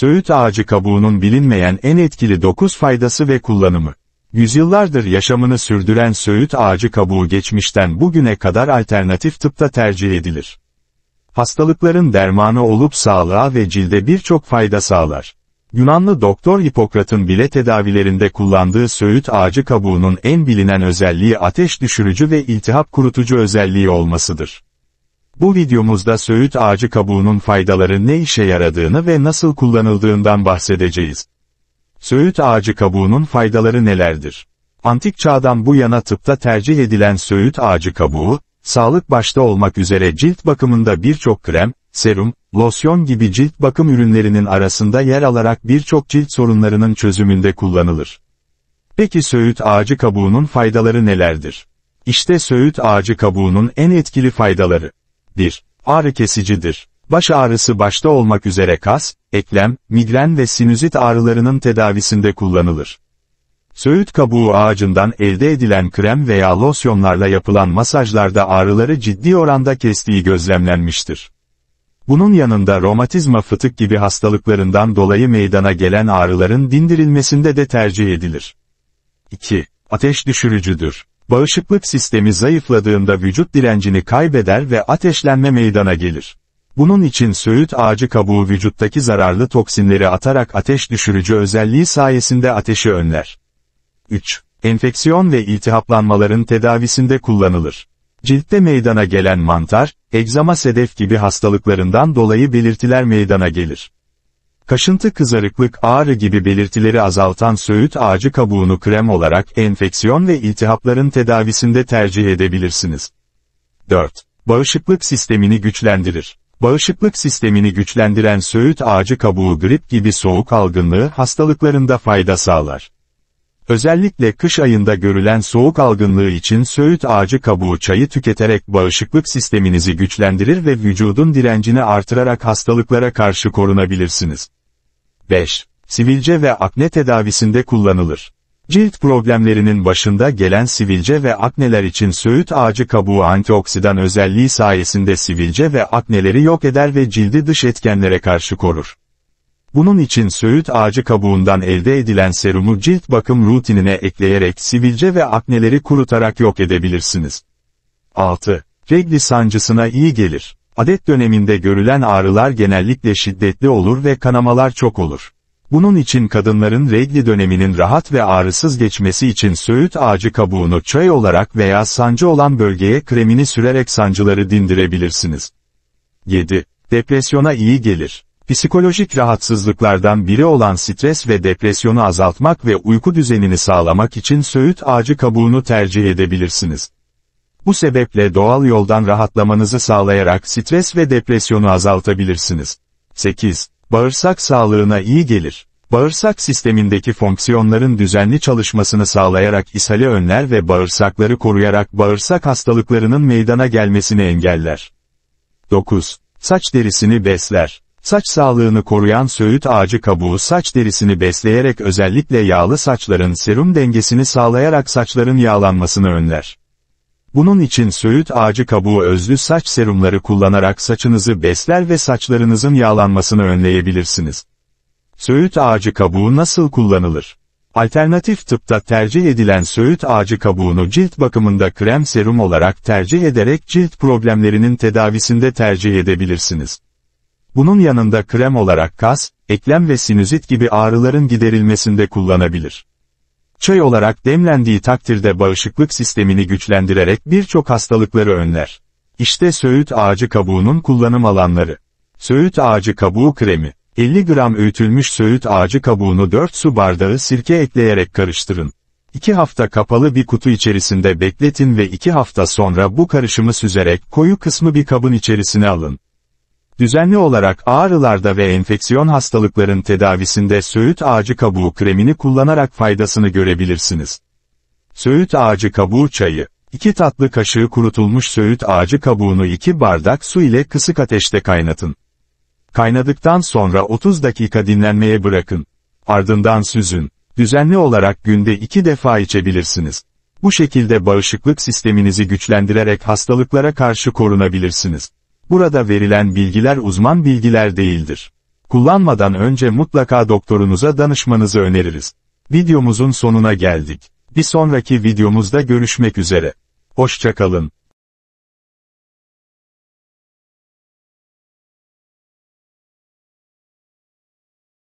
Söğüt ağacı kabuğunun bilinmeyen en etkili dokuz faydası ve kullanımı. Yüzyıllardır yaşamını sürdüren söğüt ağacı kabuğu geçmişten bugüne kadar alternatif tıpta tercih edilir. Hastalıkların dermanı olup sağlığa ve cilde birçok fayda sağlar. Yunanlı doktor Hipokrat'ın bile tedavilerinde kullandığı söğüt ağacı kabuğunun en bilinen özelliği ateş düşürücü ve iltihap kurutucu özelliği olmasıdır. Bu videomuzda söğüt ağacı kabuğunun faydaları ne işe yaradığını ve nasıl kullanıldığından bahsedeceğiz. Söğüt ağacı kabuğunun faydaları nelerdir? Antik çağdan bu yana tıpta tercih edilen söğüt ağacı kabuğu, sağlık başta olmak üzere cilt bakımında birçok krem, serum, losyon gibi cilt bakım ürünlerinin arasında yer alarak birçok cilt sorunlarının çözümünde kullanılır. Peki söğüt ağacı kabuğunun faydaları nelerdir? İşte söğüt ağacı kabuğunun en etkili faydaları. 1. Ağrı kesicidir. Baş ağrısı başta olmak üzere kas, eklem, migren ve sinüzit ağrılarının tedavisinde kullanılır. Söğüt kabuğu ağacından elde edilen krem veya losyonlarla yapılan masajlarda ağrıları ciddi oranda kestiği gözlemlenmiştir. Bunun yanında romatizma fıtık gibi hastalıklarından dolayı meydana gelen ağrıların dindirilmesinde de tercih edilir. 2. Ateş düşürücüdür. Bağışıklık sistemi zayıfladığında vücut direncini kaybeder ve ateşlenme meydana gelir. Bunun için söğüt ağacı kabuğu vücuttaki zararlı toksinleri atarak ateş düşürücü özelliği sayesinde ateşi önler. 3. Enfeksiyon ve iltihaplanmaların tedavisinde kullanılır. Ciltte meydana gelen mantar, egzama sedef gibi hastalıklarından dolayı belirtiler meydana gelir. Kaşıntı kızarıklık ağrı gibi belirtileri azaltan söğüt ağacı kabuğunu krem olarak enfeksiyon ve iltihapların tedavisinde tercih edebilirsiniz. 4. Bağışıklık sistemini güçlendirir. Bağışıklık sistemini güçlendiren söğüt ağacı kabuğu grip gibi soğuk algınlığı hastalıklarında fayda sağlar. Özellikle kış ayında görülen soğuk algınlığı için söğüt ağacı kabuğu çayı tüketerek bağışıklık sisteminizi güçlendirir ve vücudun direncini artırarak hastalıklara karşı korunabilirsiniz. 5. Sivilce ve akne tedavisinde kullanılır. Cilt problemlerinin başında gelen sivilce ve akneler için söğüt ağacı kabuğu antioksidan özelliği sayesinde sivilce ve akneleri yok eder ve cildi dış etkenlere karşı korur. Bunun için söğüt ağacı kabuğundan elde edilen serumu cilt bakım rutinine ekleyerek sivilce ve akneleri kurutarak yok edebilirsiniz. 6. Regli sancısına iyi gelir. Adet döneminde görülen ağrılar genellikle şiddetli olur ve kanamalar çok olur. Bunun için kadınların regli döneminin rahat ve ağrısız geçmesi için söğüt ağacı kabuğunu çay olarak veya sancı olan bölgeye kremini sürerek sancıları dindirebilirsiniz. 7. Depresyona iyi gelir. Psikolojik rahatsızlıklardan biri olan stres ve depresyonu azaltmak ve uyku düzenini sağlamak için söğüt ağacı kabuğunu tercih edebilirsiniz. Bu sebeple doğal yoldan rahatlamanızı sağlayarak stres ve depresyonu azaltabilirsiniz. 8. Bağırsak sağlığına iyi gelir. Bağırsak sistemindeki fonksiyonların düzenli çalışmasını sağlayarak ishali önler ve bağırsakları koruyarak bağırsak hastalıklarının meydana gelmesini engeller. 9. Saç derisini besler. Saç sağlığını koruyan söğüt ağacı kabuğu saç derisini besleyerek özellikle yağlı saçların serum dengesini sağlayarak saçların yağlanmasını önler. Bunun için söğüt ağacı kabuğu özlü saç serumları kullanarak saçınızı besler ve saçlarınızın yağlanmasını önleyebilirsiniz. Söğüt ağacı kabuğu nasıl kullanılır? Alternatif tıpta tercih edilen söğüt ağacı kabuğunu cilt bakımında krem serum olarak tercih ederek cilt problemlerinin tedavisinde tercih edebilirsiniz. Bunun yanında krem olarak kas, eklem ve sinüzit gibi ağrıların giderilmesinde kullanabilir. Çay olarak demlendiği takdirde bağışıklık sistemini güçlendirerek birçok hastalıkları önler. İşte söğüt ağacı kabuğunun kullanım alanları. Söğüt ağacı kabuğu kremi. 50 gram öğütülmüş söğüt ağacı kabuğunu 4 su bardağı sirke ekleyerek karıştırın. 2 hafta kapalı bir kutu içerisinde bekletin ve 2 hafta sonra bu karışımı süzerek koyu kısmı bir kabın içerisine alın. Düzenli olarak ağrılarda ve enfeksiyon hastalıkların tedavisinde söğüt ağacı kabuğu kremini kullanarak faydasını görebilirsiniz. Söğüt ağacı kabuğu çayı 2 tatlı kaşığı kurutulmuş söğüt ağacı kabuğunu 2 bardak su ile kısık ateşte kaynatın. Kaynadıktan sonra 30 dakika dinlenmeye bırakın. Ardından süzün. Düzenli olarak günde 2 defa içebilirsiniz. Bu şekilde bağışıklık sisteminizi güçlendirerek hastalıklara karşı korunabilirsiniz. Burada verilen bilgiler uzman bilgiler değildir. Kullanmadan önce mutlaka doktorunuza danışmanızı öneririz. Videomuzun sonuna geldik. Bir sonraki videomuzda görüşmek üzere. Hoşçakalın.